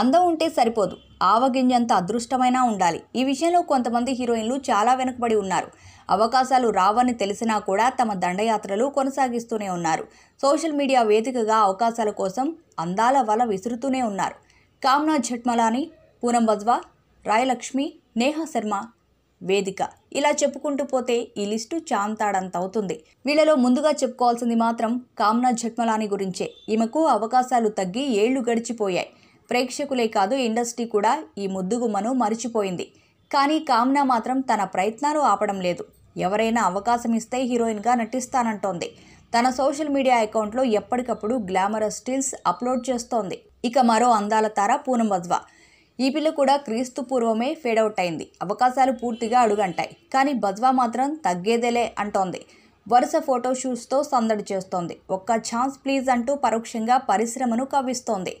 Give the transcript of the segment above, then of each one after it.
అందం ఉంటే సరిపోదు ఆవగింజంత అదృష్టమైనా ఉండాలి ఈ విషయంలో కొంతమంది హీరోయిన్లు చాలా వెనుకబడి ఉన్నారు అవకాశాలు రావని తెలిసినా కూడా తమ దండయాత్రలు కొనసాగిస్తూనే ఉన్నారు సోషల్ మీడియా వేదికగా అవకాశాల కోసం అందాల వల విసురుతూనే ఉన్నారు కామ్నా జట్మలాని పూనం బజ్వా రాయలక్ష్మి నేహా శర్మ వేదిక ఇలా చెప్పుకుంటూ పోతే ఈ లిస్టు చాంతాడంత అవుతుంది వీళ్ళలో ముందుగా చెప్పుకోవాల్సింది మాత్రం కామ్నా జట్మలాని గురించే ఈమెకు అవకాశాలు తగ్గి ఏళ్లు గడిచిపోయాయి ప్రేక్షకులే కాదు ఇండస్ట్రీ కూడా ఈ ముద్దుగుమ్మను మరిచిపోయింది కానీ కామ్నా మాత్రం తన ప్రయత్నాలు ఆపడం లేదు ఎవరైనా అవకాశం ఇస్తే హీరోయిన్గా నటిస్తానంటోంది తన సోషల్ మీడియా అకౌంట్లో ఎప్పటికప్పుడు గ్లామరస్ స్టిల్స్ అప్లోడ్ చేస్తోంది ఇక మరో అందాల తార పూనం బజ్వా ఈ పిల్ల కూడా క్రీస్తు పూర్వమే ఫేడౌట్ అయింది అవకాశాలు పూర్తిగా అడుగంటాయి కానీ బజ్వా మాత్రం తగ్గేదేలే అంటోంది వరుస ఫోటోషూట్స్తో సందడి చేస్తోంది ఒక్క ఛాన్స్ ప్లీజ్ అంటూ పరోక్షంగా పరిశ్రమను కవ్విస్తోంది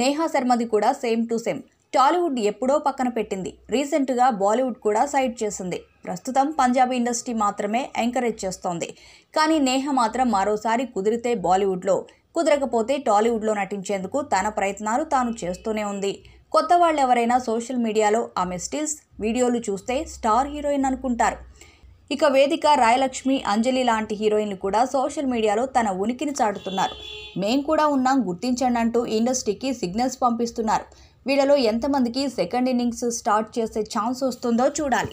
నేహా శర్మది కూడా సేమ్ టు సేమ్ టాలీవుడ్ ఎప్పుడో పక్కన పెట్టింది రీసెంట్గా బాలీవుడ్ కూడా సైడ్ చేసింది ప్రస్తుతం పంజాబీ ఇండస్ట్రీ మాత్రమే ఎంకరేజ్ చేస్తోంది కానీ నేహ మాత్రం మరోసారి కుదిరితే బాలీవుడ్లో కుదరకపోతే టాలీవుడ్లో నటించేందుకు తన ప్రయత్నాలు తాను చేస్తూనే ఉంది కొత్త వాళ్ళు ఎవరైనా సోషల్ మీడియాలో ఆమె స్టిల్స్ వీడియోలు చూస్తే స్టార్ హీరోయిన్ అనుకుంటారు ఇక వేదిక రాయలక్ష్మి అంజలి లాంటి హీరోయిన్లు కూడా సోషల్ మీడియాలో తన ఉనికిని చాటుతున్నారు మేం కూడా ఉన్నాం గుర్తించండి అంటూ ఇండస్ట్రీకి సిగ్నల్స్ పంపిస్తున్నారు వీళ్ళలో ఎంతమందికి సెకండ్ ఇన్నింగ్స్ స్టార్ట్ చేసే ఛాన్స్ వస్తుందో చూడాలి